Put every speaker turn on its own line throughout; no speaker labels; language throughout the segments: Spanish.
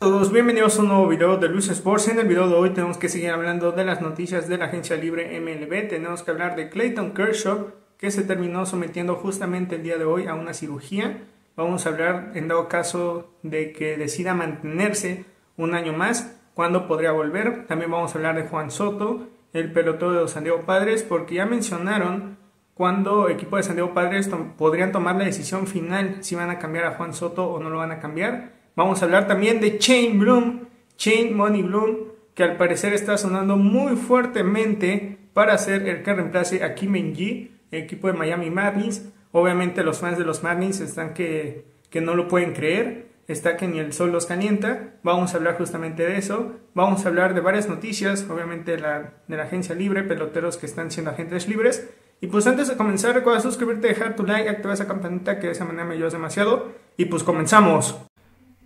todos, bienvenidos a un nuevo video de Luis Sports. En el video de hoy tenemos que seguir hablando de las noticias de la agencia libre MLB. Tenemos que hablar de Clayton Kershaw, que se terminó sometiendo justamente el día de hoy a una cirugía. Vamos a hablar, en dado caso de que decida mantenerse un año más, cuándo podría volver. También vamos a hablar de Juan Soto, el pelotero de los San Diego Padres, porque ya mencionaron cuándo equipo de San Diego Padres podrían tomar la decisión final si van a cambiar a Juan Soto o no lo van a cambiar. Vamos a hablar también de Chain Bloom, Chain Money Bloom, que al parecer está sonando muy fuertemente para ser el que reemplace a Kim Ji, equipo de Miami Marlins. Obviamente los fans de los Marlins están que, no lo pueden creer, está que ni el sol los calienta. Vamos a hablar justamente de eso. Vamos a hablar de varias noticias, obviamente la, de la agencia libre, peloteros que están siendo agentes libres. Y pues antes de comenzar, recuerda suscribirte, dejar tu like, activar esa campanita que de esa manera me ayudas demasiado. Y pues comenzamos.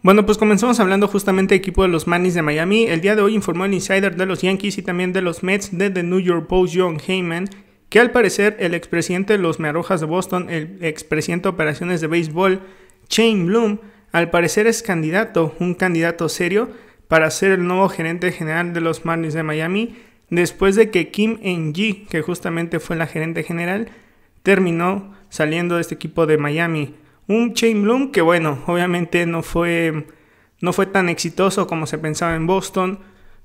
Bueno, pues comenzamos hablando justamente del equipo de los Manis de Miami. El día de hoy informó el insider de los Yankees y también de los Mets de The New York Post, John Heyman, que al parecer el expresidente de los Mearrojas de Boston, el expresidente de operaciones de béisbol, Shane Bloom, al parecer es candidato, un candidato serio, para ser el nuevo gerente general de los Marlins de Miami, después de que Kim Ng, que justamente fue la gerente general, terminó saliendo de este equipo de Miami. Un chain Bloom que bueno, obviamente no fue, no fue tan exitoso como se pensaba en Boston.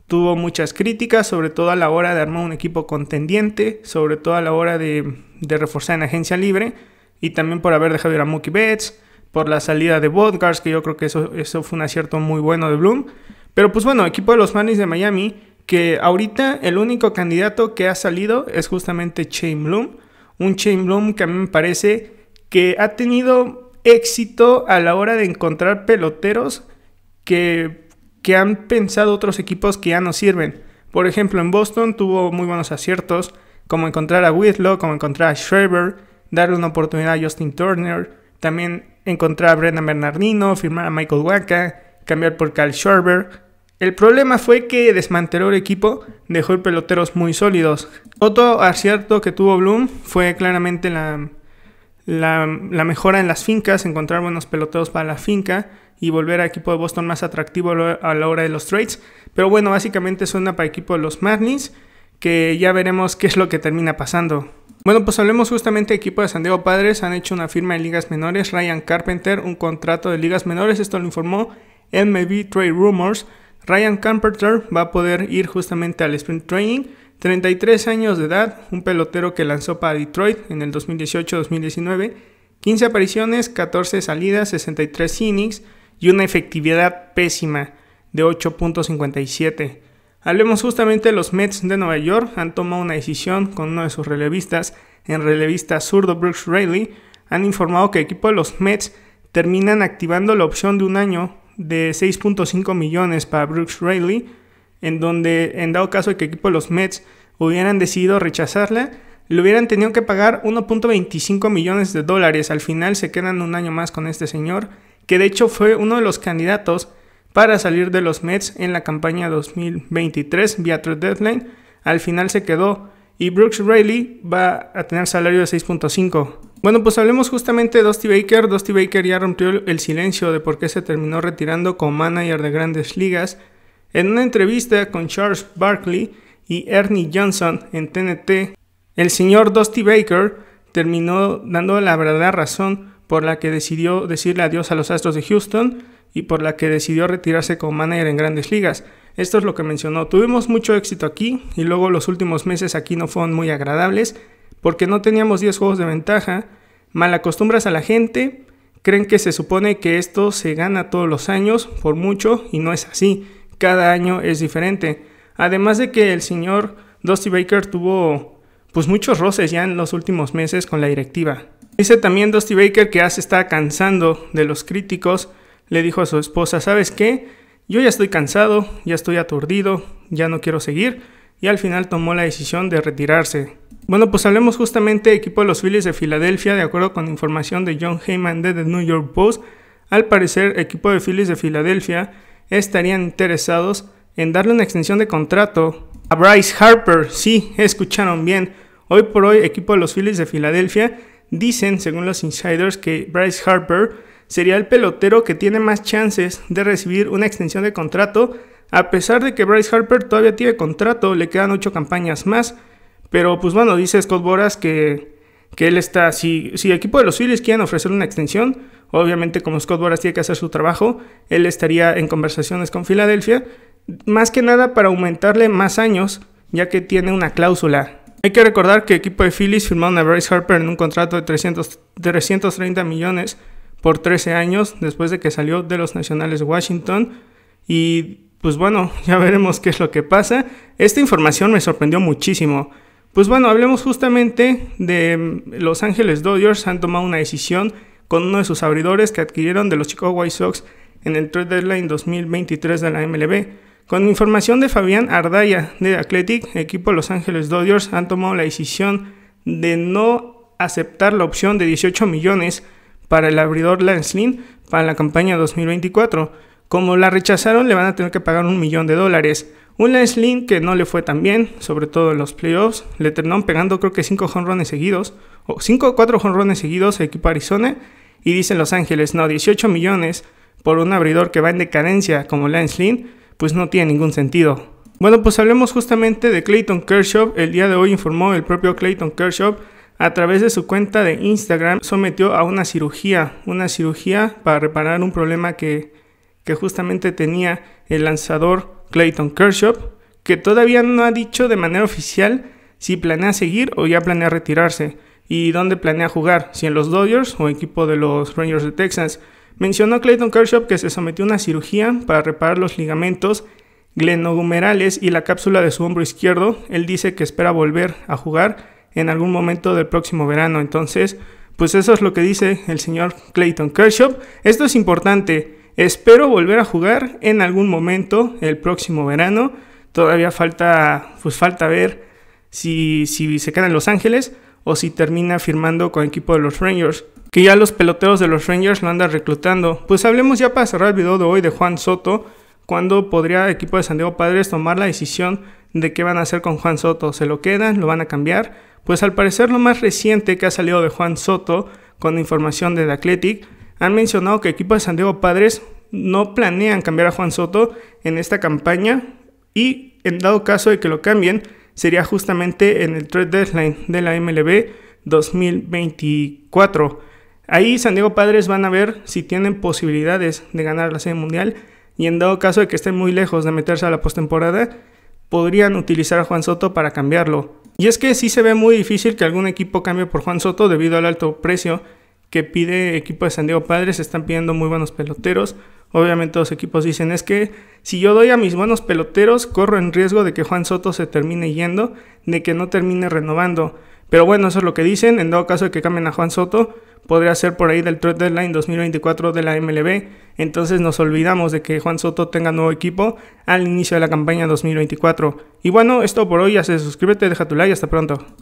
Tuvo muchas críticas, sobre todo a la hora de armar un equipo contendiente, sobre todo a la hora de, reforzar en agencia libre y también por haber dejado ir a Mookie Betts, por la salida de Bodgars, que yo creo que eso, eso fue un acierto muy bueno de Bloom. Pero pues bueno, equipo de los Manis de Miami, que ahorita el único candidato que ha salido es justamente chain Bloom. Un chain Bloom que a mí me parece que ha tenido éxito a la hora de encontrar peloteros que, han pensado otros equipos que ya no sirven. Por ejemplo, en Boston tuvo muy buenos aciertos, como encontrar a Whitlow, como encontrar a Schreiber, darle una oportunidad a Justin Turner, también encontrar a Brendan Bernardino, firmar a Michael Waka, cambiar por Cal Schreiber. El problema fue que desmanteló el equipo, dejó peloteros muy sólidos. Otro acierto que tuvo Bloom fue claramente la la, mejora en las fincas, encontrar buenos peloteos para la finca y volver a equipo de Boston más atractivo a la hora de los trades. Pero bueno, básicamente suena para equipo de los Marlins, que ya veremos qué es lo que termina pasando. Bueno, pues hablemos justamente de equipo de San Diego Padres. Han hecho una firma de ligas menores. Ryan Carpenter, un contrato de ligas menores. Esto lo informó MLB Trade Rumors. Ryan Carpenter va a poder ir justamente al Sprint Training 33 años de edad, un pelotero que lanzó para Detroit en el 2018-2019, 15 apariciones, 14 salidas, 63 innings y una efectividad pésima de 8.57. Hablemos justamente de los Mets de Nueva York, han tomado una decisión con uno de sus relevistas, en relevista zurdo Brooks Raley, han informado que el equipo de los Mets terminan activando la opción de un año de 6.5 millones para Brooks Raley en donde en dado caso de que equipo de los Mets hubieran decidido rechazarla, le hubieran tenido que pagar 1.25 millones de dólares. Al final se quedan un año más con este señor, que de hecho fue uno de los candidatos para salir de los Mets en la campaña 2023 vía trade deadline. Al final se quedó y Brooks Riley va a tener salario de 6.5. Bueno, pues hablemos justamente de Dusty Baker. Dusty Baker ya rompió el silencio de por qué se terminó retirando como manager de grandes ligas. En una entrevista con Charles Barkley y Ernie Johnson en TNT, el señor Dusty Baker terminó dando la verdadera razón por la que decidió decirle adiós a los Astros de Houston y por la que decidió retirarse como manager en grandes ligas. Esto es lo que mencionó. Tuvimos mucho éxito aquí y luego los últimos meses aquí no fueron muy agradables porque no teníamos 10 juegos de ventaja, mal a la gente, creen que se supone que esto se gana todos los años por mucho y no es así cada año es diferente. Además de que el señor Dusty Baker tuvo pues muchos roces ya en los últimos meses con la directiva. Dice también Dusty Baker que ya se está cansando de los críticos. Le dijo a su esposa, ¿sabes qué? Yo ya estoy cansado, ya estoy aturdido, ya no quiero seguir. Y al final tomó la decisión de retirarse. Bueno, pues hablemos justamente equipo de los Phillies de Filadelfia, de acuerdo con información de John Heyman de The New York Post. Al parecer, equipo de Phillies de Filadelfia estarían interesados en darle una extensión de contrato a Bryce Harper. Sí, escucharon bien. Hoy por hoy, equipo de los Phillies de Filadelfia dicen, según los insiders, que Bryce Harper sería el pelotero que tiene más chances de recibir una extensión de contrato. A pesar de que Bryce Harper todavía tiene contrato, le quedan ocho campañas más. Pero pues bueno, dice Scott Boras que, que él está, si, si el equipo de los Phillies quieren ofrecerle una extensión, Obviamente, como Scott Boras tiene que hacer su trabajo, él estaría en conversaciones con Filadelfia, más que nada para aumentarle más años, ya que tiene una cláusula. Hay que recordar que el equipo de Phillies firmó a Bryce Harper en un contrato de 300, 330 millones por 13 años después de que salió de los Nacionales de Washington. Y pues bueno, ya veremos qué es lo que pasa. Esta información me sorprendió muchísimo. Pues bueno, hablemos justamente de mm, Los Ángeles Dodgers. Han tomado una decisión con uno de sus abridores que adquirieron de los Chicago White Sox en el trade deadline 2023 de la MLB. Con información de Fabián Ardaya de Athletic, equipo Los Ángeles Dodgers han tomado la decisión de no aceptar la opción de 18 millones para el abridor Lance Lynn para la campaña 2024. Como la rechazaron, le van a tener que pagar un millón de dólares. Un Lance Lynn que no le fue tan bien, sobre todo en los playoffs, le terminaron pegando creo que 5 jonrones seguidos, o 5 o 4 jonrones seguidos al equipo Arizona, y dicen Los Ángeles, no, 18 millones por un abridor que va en decadencia como Lance Lynn, pues no tiene ningún sentido. Bueno, pues hablemos justamente de Clayton Kershaw. El día de hoy informó el propio Clayton Kershaw a través de su cuenta de Instagram sometió a una cirugía, una cirugía para reparar un problema que, que justamente tenía el lanzador Clayton Kershaw, que todavía no ha dicho de manera oficial si planea seguir o ya planea retirarse y dónde planea jugar, si en los Dodgers o equipo de los Rangers de Texas. Mencionó Clayton Kershaw que se sometió a una cirugía para reparar los ligamentos glenogumerales y la cápsula de su hombro izquierdo. Él dice que espera volver a jugar en algún momento del próximo verano. Entonces, pues eso es lo que dice el señor Clayton Kershaw. Esto es importante. Espero volver a jugar en algún momento el próximo verano. Todavía falta, pues falta ver si, se queda en Los Ángeles o si termina firmando con el equipo de los Rangers. Que ya los peloteros de los Rangers lo andan reclutando. Pues hablemos ya para cerrar el video de hoy de Juan Soto. Cuando podría el equipo de San Diego Padres tomar la decisión de qué van a hacer con Juan Soto? ¿Se lo quedan? ¿Lo van a cambiar? Pues al parecer lo más reciente que ha salido de Juan Soto con información de The Athletic han mencionado que el equipo de San Diego Padres no planean cambiar a Juan Soto en esta campaña y en dado caso de que lo cambien sería justamente en el trade deadline de la MLB 2024. Ahí San Diego Padres van a ver si tienen posibilidades de ganar la Serie Mundial y en dado caso de que estén muy lejos de meterse a la postemporada, podrían utilizar a Juan Soto para cambiarlo. Y es que sí se ve muy difícil que algún equipo cambie por Juan Soto debido al alto precio que pide equipo de San Diego Padres, están pidiendo muy buenos peloteros. Obviamente los equipos dicen es que si yo doy a mis buenos peloteros, corro en riesgo de que Juan Soto se termine yendo, de que no termine renovando. Pero bueno, eso es lo que dicen. En dado caso de que cambien a Juan Soto, podría ser por ahí del trade deadline 2024 de la MLB. Entonces nos olvidamos de que Juan Soto tenga nuevo equipo al inicio de la campaña 2024. Y bueno, esto por hoy. Ya se suscríbete, deja tu like. Hasta pronto.